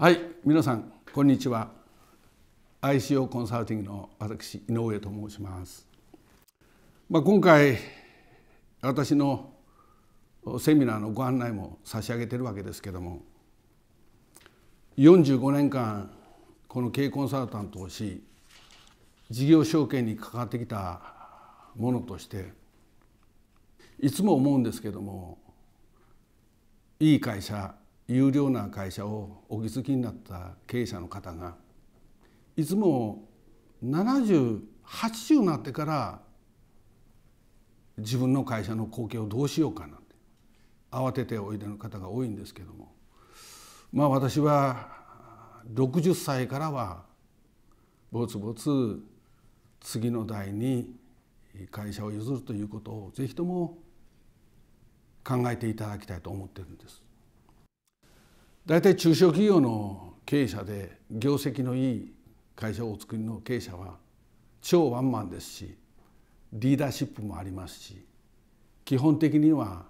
はい皆さんこんにちは ICO コンサルティングの私井上と申します、まあ、今回私のセミナーのご案内も差し上げているわけですけれども45年間この経営コンサルタントをし事業承継に関わってきたものとしていつも思うんですけどもいい会社優良な会社をお気づきになった経営者の方がいつも7080になってから自分の会社の後継をどうしようかなって慌てておいでの方が多いんですけどもまあ私は60歳からはぼつぼつ次の代に会社を譲るということをぜひとも考えていただきたいと思ってるんです。大体中小企業の経営者で業績のいい会社をお作りの経営者は超ワンマンですしリーダーシップもありますし基本的には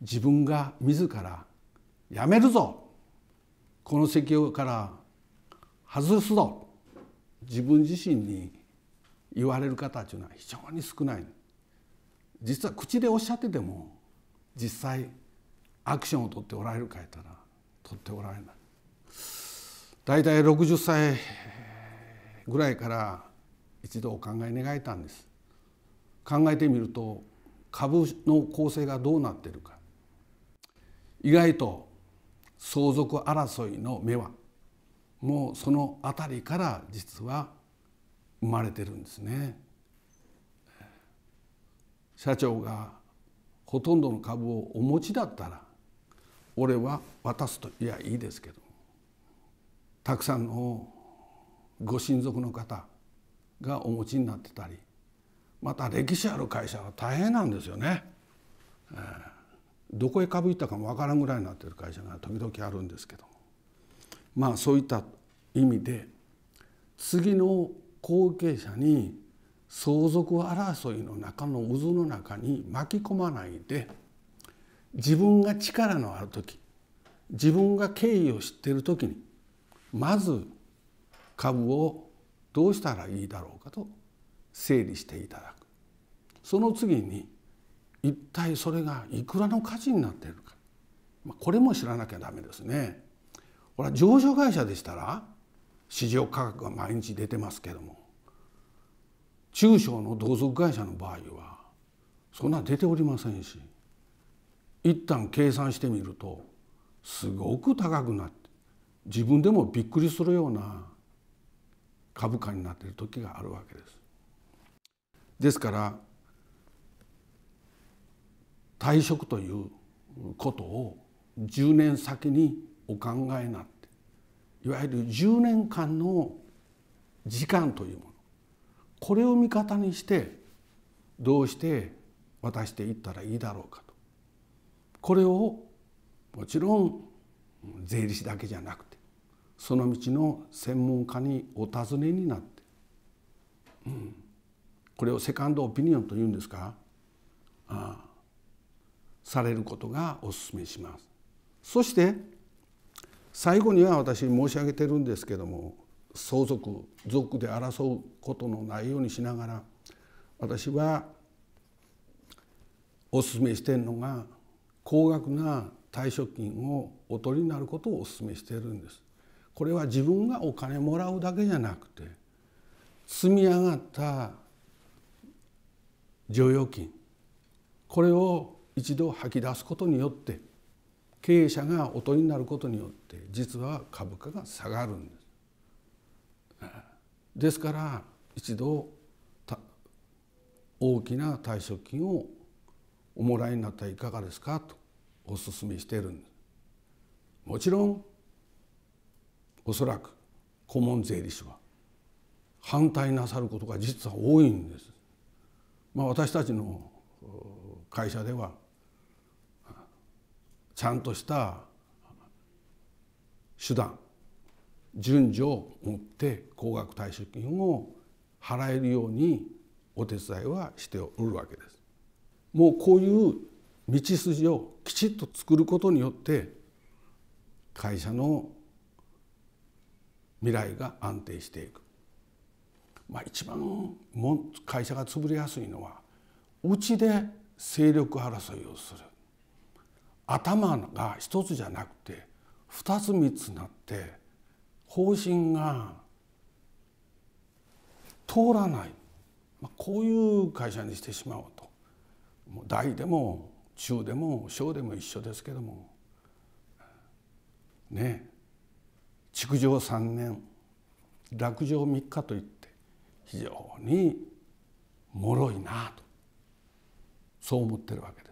自分が自ら「やめるぞこの席から外すぞ」自分自身に言われる方というのは非常に少ない実は口でおっしゃってても実際アクションをとっておられるかやったら取っておられい大体60歳ぐらいから一度お考え願えたんです考えてみると株の構成がどうなってるか意外と相続争いの目はもうその辺りから実は生まれてるんですね社長がほとんどの株をお持ちだったら俺は渡すといやいいですけどたくさんのご親族の方がお持ちになってたりまた歴史ある会社は大変なんですよね。えー、どこへかぶいたかもわからんぐらいになってる会社が時々あるんですけどまあそういった意味で次の後継者に相続争いの中の渦の中に巻き込まないで自分が力のある時自分が敬意を知っている時にまず株をどうしたらいいだろうかと整理していただくその次に一体それがいくらの価値になっているか、まあ、これも知らなきゃダメですね。ほら上場会社でしたら市場価格が毎日出てますけども中小の同族会社の場合はそんな出ておりませんし一旦計算してみるとすごく高くなって自分でもびっくりするような株価になっている時があるわけです。ですから退職ということを10年先にお考えになっていわゆる10年間の時間というものこれを味方にしてどうして渡していったらいいだろうかと。これをもちろん税理士だけじゃなくてその道の専門家にお尋ねになって、うん、これをセカンドオピニオンというんですかああされることがお勧めします。そして最後には私申し上げてるんですけども相続族で争うことのないようにしながら私はお勧めしてるのが高額な退職金をお取りになることをお勧めしているんです。これは自分がお金もらうだけじゃなくて積み上がった剰余金これを一度吐き出すことによって経営者がお取りになることによって実は株価が下がるんです。ですから一度大きな退職金をおもらいになったらいかがですかとお勧めしているんですもちろんおそらく顧問税理士は反対なさることが実は多いんです。まあ、私たちの会社ではちゃんとした手段順序を持って高額退職金を払えるようにお手伝いはしておるわけです。もうこういう道筋をきちっと作ることによって会社の未来が安定していく、まあ、一番も会社が潰れやすいのはうちで勢力争いをする頭が一つじゃなくて二つ三つなって方針が通らない、まあ、こういう会社にしてしまおうと。もう大でも中でも小でも一緒ですけどもね築城3年落城3日といって非常に脆いなとそう思ってるわけです。